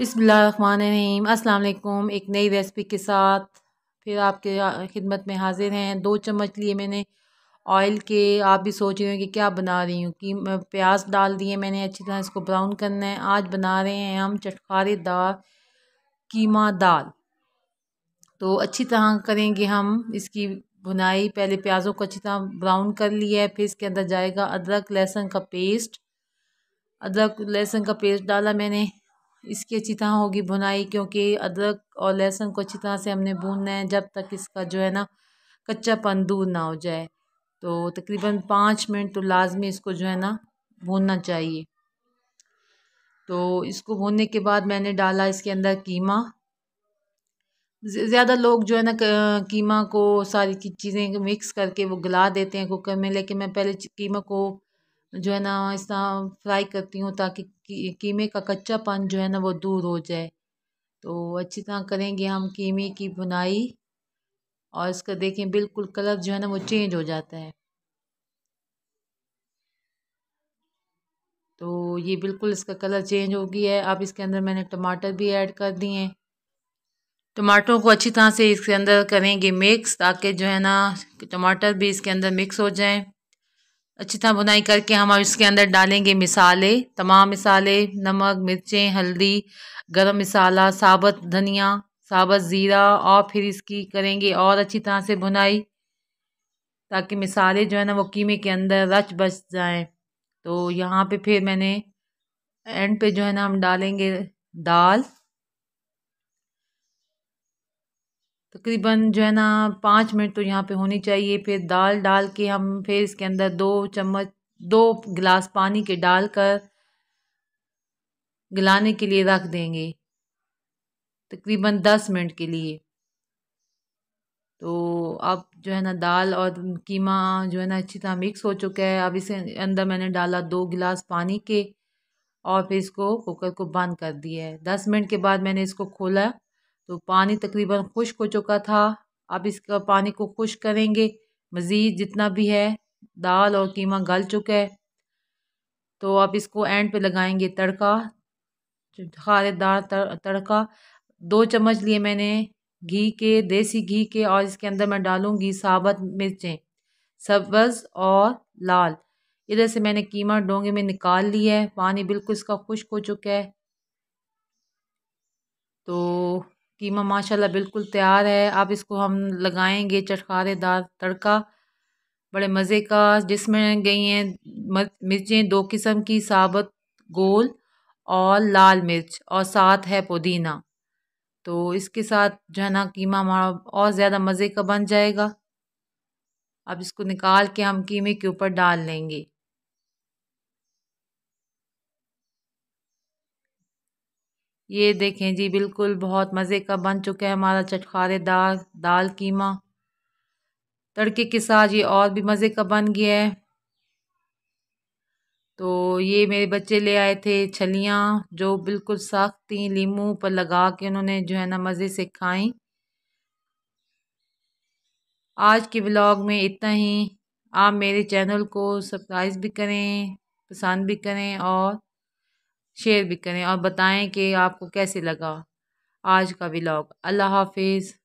बसमीम अस्सलाम एक नई रेसिपी के साथ फिर आपके खिदमत में हाज़िर हैं दो चम्मच लिए मैंने ऑयल के आप भी सोच रहे हो कि क्या बना रही हूँ कि प्याज डाल दिए मैंने अच्छी तरह इसको ब्राउन करना है आज बना रहे हैं हम चटकारे दार कीमा दाल तो अच्छी तरह करेंगे हम इसकी भुनाई पहले प्याज़ों को अच्छी तरह ब्राउन कर लिया है फिर इसके अंदर जाएगा अदरक लहसुन का पेस्ट अदरक लहसुन का पेस्ट डाला मैंने इसकी अच्छी तरह होगी बुनाई क्योंकि अदरक और लहसुन को अच्छी तरह से हमने भूनना है जब तक इसका जो है ना कच्चापन दूर ना हो जाए तो तकरीबन पाँच मिनट तो लाजमी इसको जो है ना भूनना चाहिए तो इसको भूनने के बाद मैंने डाला इसके अंदर कीमा ज़्यादा लोग जो है ना कीमा को सारी चीज़ें मिक्स करके वो गला देते हैं कुकर में लेकिन मैं पहले कीमा को जो है ना इस तरह फ्राई करती हूँ ताकि कीमे का कच्चापन जो है ना वो दूर हो जाए तो अच्छी तरह करेंगे हम कीमे की बुनाई और इसका देखें बिल्कुल कलर जो है ना वो चेंज हो जाता है तो ये बिल्कुल इसका कलर चेंज हो गया है अब इसके अंदर मैंने टमाटर भी ऐड कर दिए हैं टमाटरों को अच्छी तरह से इसके अंदर करेंगे मिक्स ताकि जो है ना टमाटर भी इसके अंदर मिक्स हो जाएं अच्छी तरह बुनाई करके हम इसके अंदर डालेंगे मिसाले तमाम मिसाले नमक मिर्चें हल्दी गरम मसाला साबत धनिया साबत ज़ीरा और फिर इसकी करेंगे और अच्छी तरह से बुनाई ताकि मिसाले जो है ना वो कीमे के अंदर रच बच जाएं तो यहाँ पे फिर मैंने एंड पे जो है ना हम डालेंगे दाल तकरीबन जो है ना पाँच मिनट तो यहाँ पे होनी चाहिए फिर दाल डाल के हम फिर इसके अंदर दो चम्मच दो गिलास पानी के डाल कर गलाने के लिए रख देंगे तकरीबन दस मिनट के लिए तो अब जो है ना दाल और कीमा जो है ना अच्छी तरह मिक्स हो चुका है अब इसे अंदर मैंने डाला दो गिलास पानी के और फिर इसको कुकर को बंद कर दिया है दस मिनट के बाद मैंने इसको खोला तो पानी तकरीबन खुश्क हो चुका था अब इसका पानी को खुश्क करेंगे मज़ीद जितना भी है दाल और कीमा गल चुका है तो आप इसको एंड पे लगाएंगे तड़का खारेदार तड़का दो चम्मच लिए मैंने घी के देसी घी के और इसके अंदर मैं डालूँगी साबत मिर्चें सब्ज़ और लाल इधर से मैंने कीमा डोंगे में निकाल लिया है पानी बिल्कुल इसका खुश्क हो चुका है तो कीमा माशाल्लाह बिल्कुल तैयार है अब इसको हम लगाएंगे चटकारेदार तड़का बड़े मज़े का जिसमें गई हैं मिर्चें दो किस्म की साबत गोल और लाल मिर्च और साथ है पुदीना तो इसके साथ जो है ना कीमा हमारा और ज़्यादा मज़े का बन जाएगा अब इसको निकाल के हम कीमे के ऊपर डाल लेंगे ये देखें जी बिल्कुल बहुत मज़े का बन चुका है हमारा चटकारेदार दाल दाल कीमा तड़के के साथ ये और भी मज़े का बन गया है तो ये मेरे बच्चे ले आए थे छलियाँ जो बिल्कुल सख्त थी लीमू पर लगा के उन्होंने जो है ना मज़े से खाई आज के ब्लॉग में इतना ही आप मेरे चैनल को सब्सक्राइब भी करें पसंद भी करें और शेयर भी करें और बताएं कि आपको कैसे लगा आज का व्लॉग अल्लाह हाफिज़